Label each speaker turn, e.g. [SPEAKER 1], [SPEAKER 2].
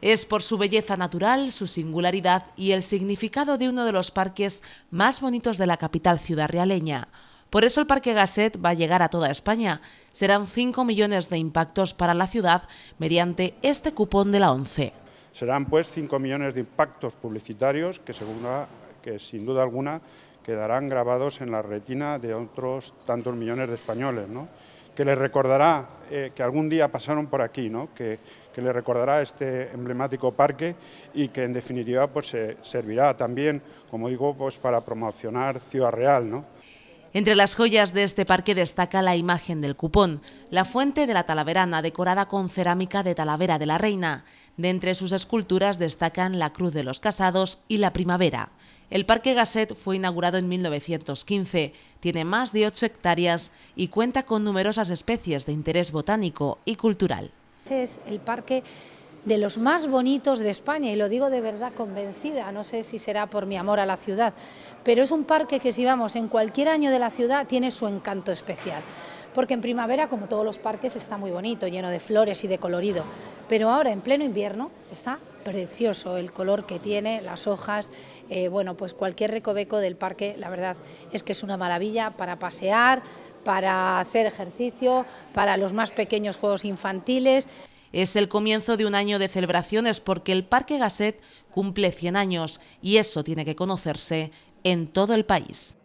[SPEAKER 1] Es por su belleza natural, su singularidad y el significado de uno de los parques más bonitos de la capital ciudad realeña. Por eso el Parque Gasset va a llegar a toda España. Serán 5 millones de impactos para la ciudad mediante este cupón de la ONCE.
[SPEAKER 2] Serán pues 5 millones de impactos publicitarios que, que sin duda alguna quedarán grabados en la retina de otros tantos millones de españoles. ¿no? que le recordará eh, que algún día pasaron por aquí, ¿no? que, que le recordará este emblemático parque y que en definitiva pues, servirá también, como digo, pues, para promocionar Ciudad Real. ¿no?
[SPEAKER 1] Entre las joyas de este parque destaca la imagen del cupón, la fuente de la Talaverana decorada con cerámica de Talavera de la Reina. De entre sus esculturas destacan la Cruz de los Casados y la Primavera. El Parque Gasset fue inaugurado en 1915, tiene más de 8 hectáreas y cuenta con numerosas especies de interés botánico y cultural.
[SPEAKER 3] Este es el parque de los más bonitos de España y lo digo de verdad convencida, no sé si será por mi amor a la ciudad, pero es un parque que si vamos en cualquier año de la ciudad tiene su encanto especial porque en primavera, como todos los parques, está muy bonito, lleno de flores y de colorido, pero ahora en pleno invierno está precioso el color que tiene, las hojas, eh, bueno, pues cualquier recoveco del parque, la verdad es que es una maravilla para pasear, para hacer ejercicio, para los más pequeños juegos infantiles. Es el comienzo
[SPEAKER 1] de un año de celebraciones porque el Parque Gasset cumple 100 años y eso tiene que conocerse en todo el país.